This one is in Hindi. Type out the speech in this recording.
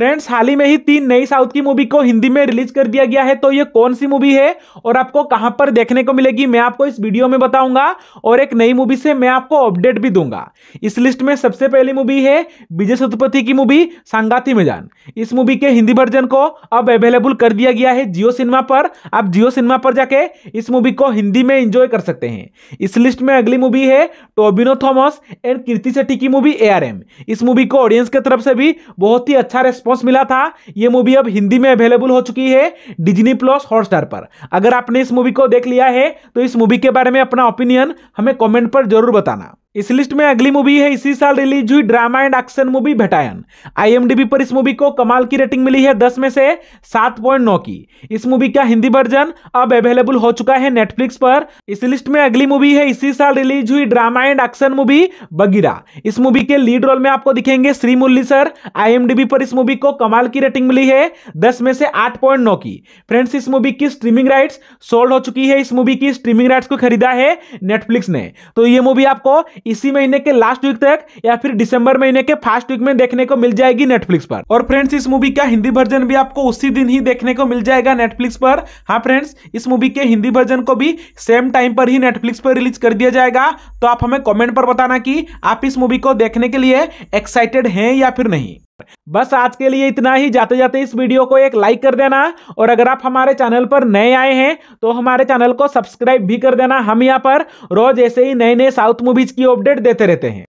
फ्रेंड्स हाल ही में ही तीन नई साउथ की मूवी को हिंदी में रिलीज कर दिया गया है तो ये कौन सी मूवी है और आपको कहां पर देखने को मिलेगी मैं आपको इस वीडियो में बताऊंगा और एक नई मूवी से मैं आपको अपडेट भी दूंगा इस लिस्ट में सबसे पहली मूवी है विजय सतुपति की मूवी सांगाती मैदान इस मूवी के हिंदी वर्जन को अब अवेलेबल कर दिया गया है जियो सिनेमा पर आप जियो सिनेमा पर जाके इस मूवी को हिंदी में इंजॉय कर सकते हैं इस लिस्ट में अगली मूवी है टोबिनो थॉमस एंड कीर्ति सेट्टी की मूवी ए इस मूवी को ऑडियंस की तरफ से भी बहुत ही अच्छा रेस्पॉन्स रिस्पॉन्स मिला था यह मूवी अब हिंदी में अवेलेबल हो चुकी है डिजनी प्लस हॉटस्टार पर अगर आपने इस मूवी को देख लिया है तो इस मूवी के बारे में अपना ओपिनियन हमें कॉमेंट पर जरूर बताना इस लिस्ट में अगली मूवी है इसी साल रिलीज हुई ड्रामा एंड एक्शन मूवी भटायन आईएमडीबी पर इस मूवी को कमाल की रेटिंग मिली है 10 में से 7.9 की इस मूवी का हिंदी वर्जन अब अवेलेबल हो चुका है नेटफ्लिक्स पर इस लिस्ट में अगली मूवी है इसी साल रिलीज हुई drama and action movie Bagheera इस मूवी के लीड रोल में आपको दिखेंगे श्री मुरली सर आई पर इस मूवी को कमाल की रेटिंग मिली है दस में से आठ की फ्रेंड्स इस मूवी की स्ट्रीमिंग राइट सोल्ड हो चुकी है इस मूवी की स्ट्रीमिंग राइट को खरीदा है नेटफ्लिक्स ने तो ये मूवी आपको इसी महीने के लास्ट वीक तक या फिर दिसंबर महीने के फर्स्ट वीक में देखने को मिल जाएगी नेटफ्लिक्स पर और फ्रेंड्स इस मूवी का हिंदी वर्जन भी आपको उसी दिन ही देखने को मिल जाएगा नेटफ्लिक्स पर हाँ फ्रेंड्स इस मूवी के हिंदी वर्जन को भी सेम टाइम पर ही नेटफ्लिक्स पर रिलीज कर दिया जाएगा तो आप हमें कॉमेंट पर बताना कि आप इस मूवी को देखने के लिए एक्साइटेड हैं या फिर नहीं बस आज के लिए इतना ही जाते जाते इस वीडियो को एक लाइक कर देना और अगर आप हमारे चैनल पर नए आए हैं तो हमारे चैनल को सब्सक्राइब भी कर देना हम यहाँ पर रोज ऐसे ही नए नए साउथ मूवीज की अपडेट देते रहते हैं